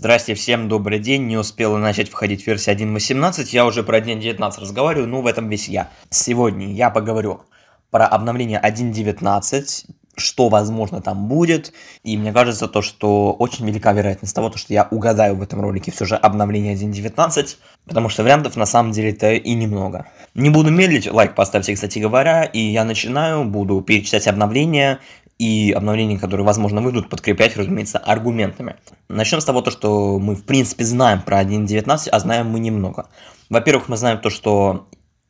Здрасте всем, добрый день. Не успела начать входить версия 1.18, я уже про день 19 разговариваю, ну в этом весь я. Сегодня я поговорю про обновление 1.19, что возможно там будет, и мне кажется то, что очень велика вероятность того, что я угадаю в этом ролике все же обновление 1.19, потому что вариантов на самом деле-то и немного. Не буду медлить, лайк поставьте, кстати говоря, и я начинаю, буду перечитать обновления, и обновления, которые, возможно, выйдут, подкреплять, разумеется, аргументами. Начнем с того, то, что мы, в принципе, знаем про 1.19, а знаем мы немного. Во-первых, мы знаем то, что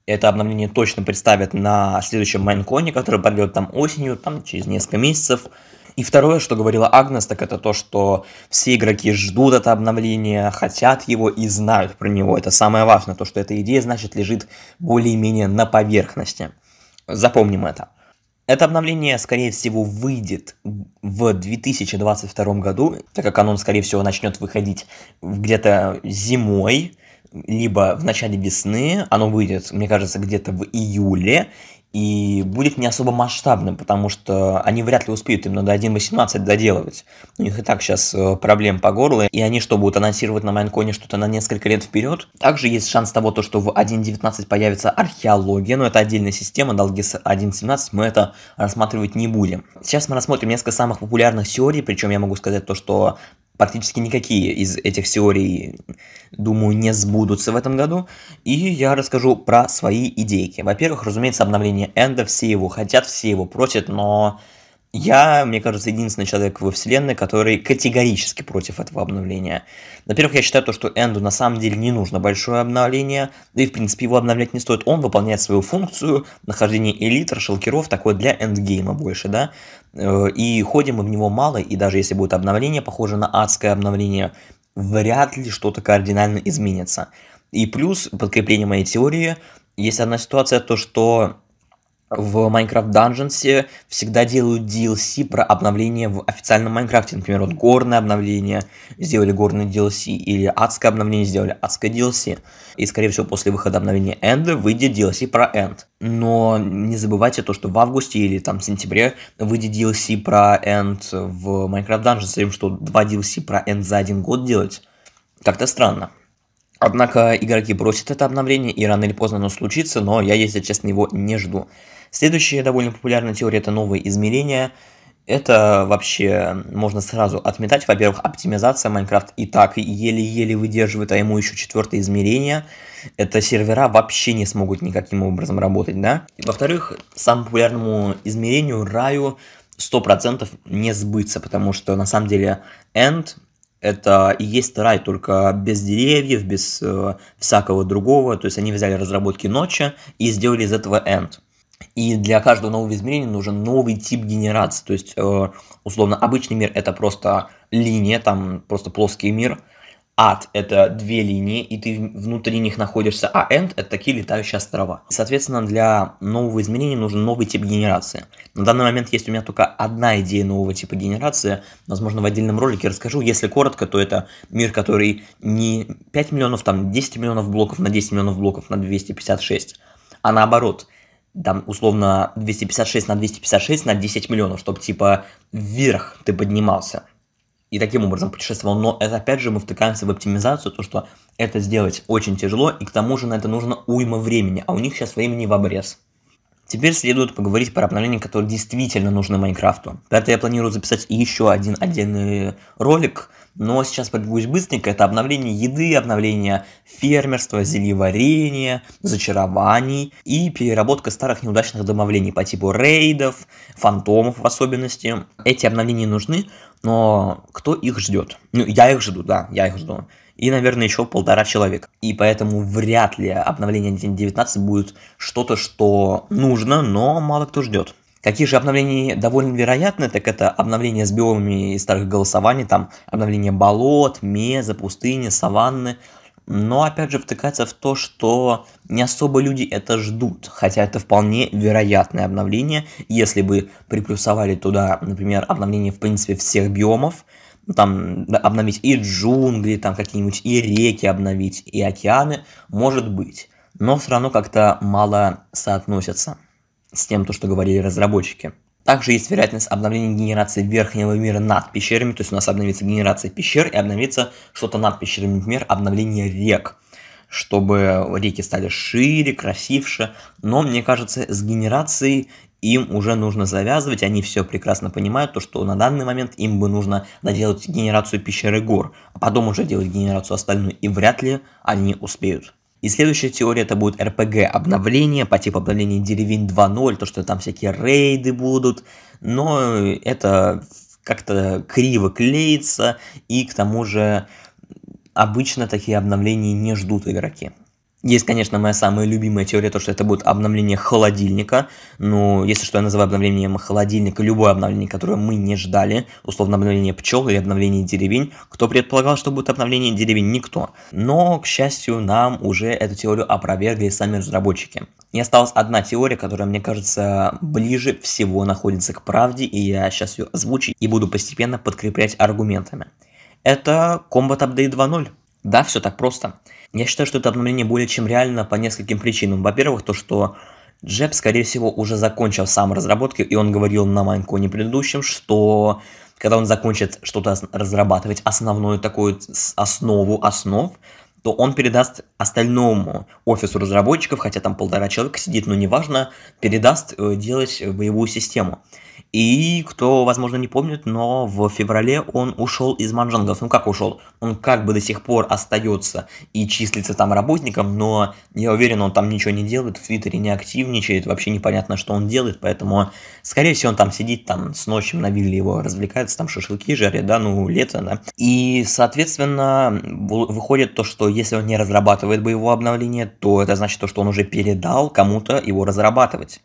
это обновление точно представят на следующем Майнконе, который пройдет там осенью, там через несколько месяцев. И второе, что говорила Агнес, так это то, что все игроки ждут это обновление, хотят его и знают про него. Это самое важное, то, что эта идея, значит, лежит более-менее на поверхности. Запомним это. Это обновление, скорее всего, выйдет в 2022 году, так как оно, скорее всего, начнет выходить где-то зимой, либо в начале весны, оно выйдет, мне кажется, где-то в июле, и будет не особо масштабным, потому что они вряд ли успеют, им надо 1.18 доделывать. У них и так сейчас э, проблем по горло, и они что, будут анонсировать на Майнконе что-то на несколько лет вперед? Также есть шанс того, то, что в 1.19 появится археология, но это отдельная система, долги с 1.17 мы это рассматривать не будем. Сейчас мы рассмотрим несколько самых популярных теорий, причем я могу сказать то, что практически никакие из этих теорий, думаю, не сбудутся в этом году. И я расскажу про свои идейки. Во-первых, разумеется, обновление Энда, все его хотят, все его просят, но я, мне кажется, единственный человек во вселенной, который категорически против этого обновления. Во-первых, я считаю то, что Энду на самом деле не нужно большое обновление, да и в принципе его обновлять не стоит. Он выполняет свою функцию нахождения элитр, шелкеров, такое для эндгейма больше, да. Э, и ходим мы в него мало, и даже если будет обновление, похоже на адское обновление, вряд ли что-то кардинально изменится. И плюс, подкрепление моей теории, есть одна ситуация, то что в Minecraft Dungeons всегда делают DLC про обновление в официальном Майнкрафте. Например, вот горное обновление сделали горное DLC, или адское обновление сделали адское DLC. И, скорее всего, после выхода обновления End выйдет DLC про End. Но не забывайте то, что в августе или там в сентябре выйдет DLC про End в Minecraft Dungeons. Им что, два DLC про End за один год делать? Как-то странно. Однако игроки бросят это обновление, и рано или поздно оно случится, но я, если честно, его не жду. Следующая довольно популярная теория – это новые измерения. Это вообще можно сразу отметать. Во-первых, оптимизация Майнкрафт и так еле-еле выдерживает, а ему еще четвертое измерение. Это сервера вообще не смогут никаким образом работать, да? Во-вторых, самому популярному измерению, раю, 100% не сбыться, потому что на самом деле End это и есть рай, только без деревьев, без э, всякого другого. То есть они взяли разработки ночи и сделали из этого End. И для каждого нового измерения нужен новый тип генерации. То есть, э, условно, обычный мир – это просто линия, там просто плоский мир. Ад – это две линии, и ты внутри них находишься, а Энд это такие летающие острова. Соответственно, для нового измерения нужен новый тип генерации. На данный момент есть у меня только одна идея нового типа генерации. Возможно, в отдельном ролике расскажу. Если коротко, то это мир, который не 5 миллионов, там 10 миллионов блоков на 10 миллионов блоков на 256, а наоборот, там, условно, 256 на 256 на 10 миллионов, чтобы, типа, вверх ты поднимался. И таким образом путешествовал. Но это, опять же, мы втыкаемся в оптимизацию, то, что это сделать очень тяжело, и к тому же на это нужно уйма времени, а у них сейчас времени в обрез. Теперь следует поговорить про обновления, которые действительно нужны Майнкрафту. Это я планирую записать еще один отдельный ролик, но сейчас пробегусь быстренько. Это обновление еды, обновление фермерства, зельеварения, зачарований и переработка старых неудачных домовлений по типу рейдов, фантомов в особенности. Эти обновления нужны, но кто их ждет? Ну, я их жду, да, я их жду и, наверное, еще полтора человека. И поэтому вряд ли обновление 1.19 будет что-то, что нужно, но мало кто ждет. Какие же обновления довольно вероятны, так это обновление с биомами и старых голосований, там обновление болот, меза, пустыни, саванны. Но опять же втыкается в то, что не особо люди это ждут, хотя это вполне вероятное обновление, если бы приплюсовали туда, например, обновление в принципе всех биомов, ну, там, обновить и джунгли, там какие-нибудь и реки обновить, и океаны, может быть. Но все равно как-то мало соотносятся с тем, то, что говорили разработчики. Также есть вероятность обновления генерации верхнего мира над пещерами, то есть у нас обновится генерация пещер и обновится что-то над пещерами, например, обновление рек, чтобы реки стали шире, красивше. Но мне кажется, с генерацией им уже нужно завязывать, они все прекрасно понимают, то, что на данный момент им бы нужно доделать генерацию пещеры гор, а потом уже делать генерацию остальную, и вряд ли они успеют. И следующая теория это будет RPG обновление по типу обновления деревень 2.0, то что там всякие рейды будут, но это как-то криво клеится, и к тому же обычно такие обновления не ждут игроки. Есть, конечно, моя самая любимая теория, то, что это будет обновление холодильника. Ну, если что, я называю обновлением холодильника любое обновление, которое мы не ждали. Условно, обновление пчел или обновление деревень. Кто предполагал, что будет обновление деревень? Никто. Но, к счастью, нам уже эту теорию опровергли сами разработчики. И осталась одна теория, которая, мне кажется, ближе всего находится к правде, и я сейчас ее озвучу и буду постепенно подкреплять аргументами. Это Combat Update 2.0. Да, все так просто. Я считаю, что это обновление более чем реально по нескольким причинам. Во-первых, то, что Джеб, скорее всего, уже закончил сам разработки, и он говорил на Майнконе предыдущем, что когда он закончит что-то разрабатывать, основную такую основу основ, то он передаст остальному офису разработчиков, хотя там полтора человека сидит, но неважно, передаст э, делать э, боевую систему. И кто, возможно, не помнит, но в феврале он ушел из манжангов. Ну как ушел? Он как бы до сих пор остается и числится там работником, но я уверен, он там ничего не делает, в Твиттере не активничает, вообще непонятно, что он делает, поэтому, скорее всего, он там сидит, там с ночью на вилле его развлекается, там шашлыки жарят, да, ну, лето, да. И, соответственно, выходит то, что если он не разрабатывает боевое обновление, то это значит то, что он уже передал кому-то его разрабатывать.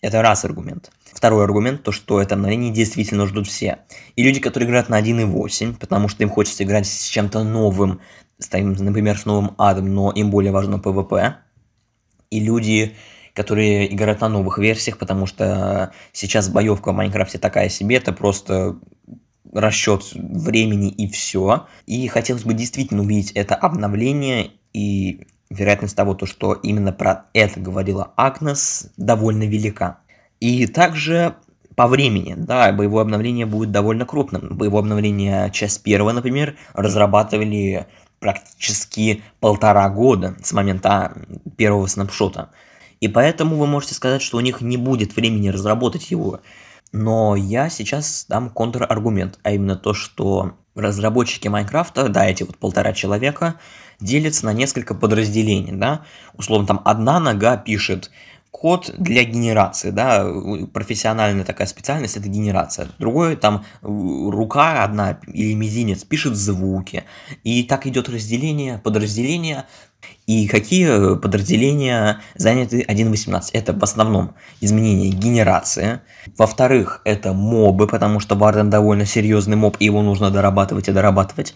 Это раз аргумент. Второй аргумент, то что это обновление действительно ждут все. И люди, которые играют на 1.8, потому что им хочется играть с чем-то новым, с, например, с новым адом, но им более важно PvP. И люди, которые играют на новых версиях, потому что сейчас боевка в Майнкрафте такая себе, это просто расчет времени и все. И хотелось бы действительно увидеть это обновление и вероятность того, то, что именно про это говорила Агнес, довольно велика. И также по времени, да, боевое обновление будет довольно крупным. Боевое обновление часть первая, например, разрабатывали практически полтора года с момента первого снапшота. И поэтому вы можете сказать, что у них не будет времени разработать его. Но я сейчас дам контраргумент, а именно то, что разработчики Майнкрафта, да, эти вот полтора человека, делится на несколько подразделений, да, условно там одна нога пишет код для генерации, да, профессиональная такая специальность это генерация. Другое там рука одна или мизинец пишет звуки. И так идет разделение, подразделения и какие подразделения заняты 1.18? Это в основном изменение генерации. Во-вторых, это мобы, потому что Варден довольно серьезный моб, и его нужно дорабатывать и дорабатывать.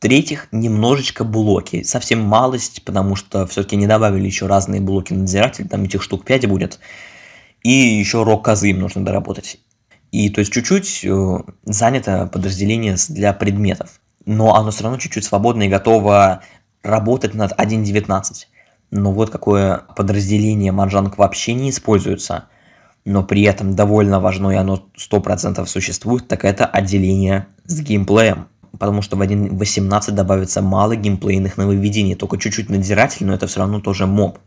В-третьих, немножечко блоки, совсем малость, потому что все-таки не добавили еще разные блоки надзиратель, там этих штук 5 будет. И еще рок козы им нужно доработать. И то есть чуть-чуть э, занято подразделение для предметов, но оно все равно чуть-чуть свободно и готово работать над 1.19. Но вот какое подразделение Манжанг вообще не используется, но при этом довольно важно и оно 100% существует, так это отделение с геймплеем потому что в 1.18 добавится мало геймплейных нововведений, только чуть-чуть надзиратель, но это все равно тоже моб.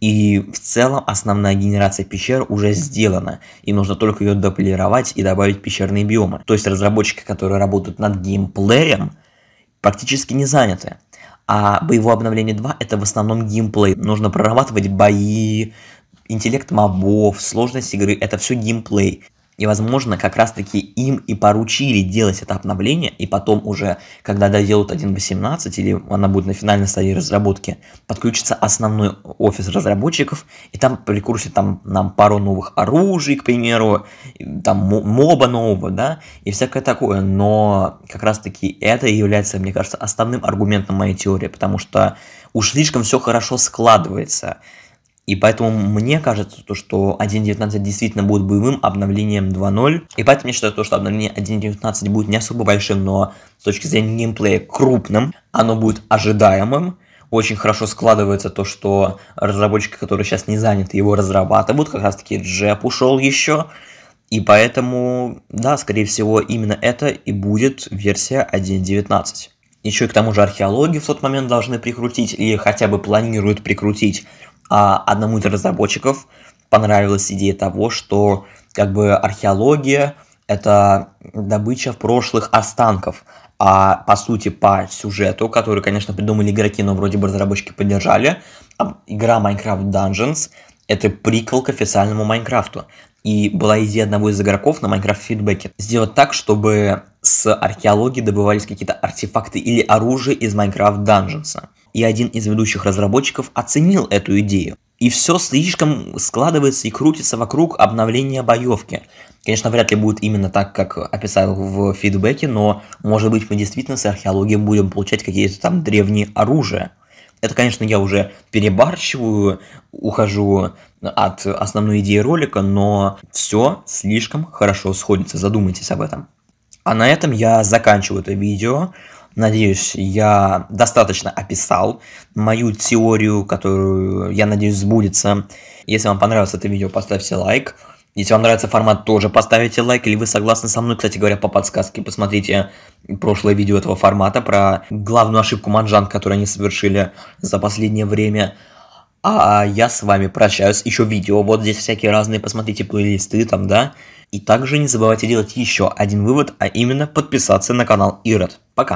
И в целом основная генерация пещер уже сделана, и нужно только ее дополировать и добавить пещерные биомы. То есть разработчики, которые работают над геймплеем, практически не заняты. А боевое обновление 2 это в основном геймплей. Нужно прорабатывать бои, интеллект мобов, сложность игры, это все геймплей. И, возможно, как раз-таки им и поручили делать это обновление, и потом уже, когда доделают 1.18, или она будет на финальной стадии разработки, подключится основной офис разработчиков, и там прикрутят там, нам пару новых оружий, к примеру, там моба нового, да, и всякое такое. Но как раз-таки это является, мне кажется, основным аргументом моей теории, потому что уж слишком все хорошо складывается – и поэтому мне кажется, то, что 1.19 действительно будет боевым обновлением 2.0. И поэтому я считаю, то, что обновление 1.19 будет не особо большим, но с точки зрения геймплея крупным. Оно будет ожидаемым. Очень хорошо складывается то, что разработчики, которые сейчас не заняты, его разрабатывают. Как раз таки Джеп ушел еще. И поэтому, да, скорее всего, именно это и будет версия 1.19. Еще и к тому же археологи в тот момент должны прикрутить или хотя бы планируют прикрутить. А одному из разработчиков понравилась идея того, что как бы археология – это добыча прошлых останков, а по сути по сюжету, который, конечно, придумали игроки, но вроде бы разработчики поддержали, а игра Minecraft Dungeons – это прикол к официальному Майнкрафту. И была идея одного из игроков на Minecraft Feedback сделать так, чтобы с археологии добывались какие-то артефакты или оружие из Minecraft Dungeons и один из ведущих разработчиков оценил эту идею. И все слишком складывается и крутится вокруг обновления боевки. Конечно, вряд ли будет именно так, как описал в фидбэке, но, может быть, мы действительно с археологией будем получать какие-то там древние оружия. Это, конечно, я уже перебарщиваю, ухожу от основной идеи ролика, но все слишком хорошо сходится, задумайтесь об этом. А на этом я заканчиваю это видео. Надеюсь, я достаточно описал мою теорию, которую, я надеюсь, сбудется. Если вам понравилось это видео, поставьте лайк. Если вам нравится формат, тоже поставите лайк. Или вы согласны со мной, кстати говоря, по подсказке, посмотрите прошлое видео этого формата про главную ошибку манжан, которую они совершили за последнее время. А я с вами прощаюсь. Еще видео, вот здесь всякие разные, посмотрите плейлисты там, да. И также не забывайте делать еще один вывод, а именно подписаться на канал Ирод. Пока.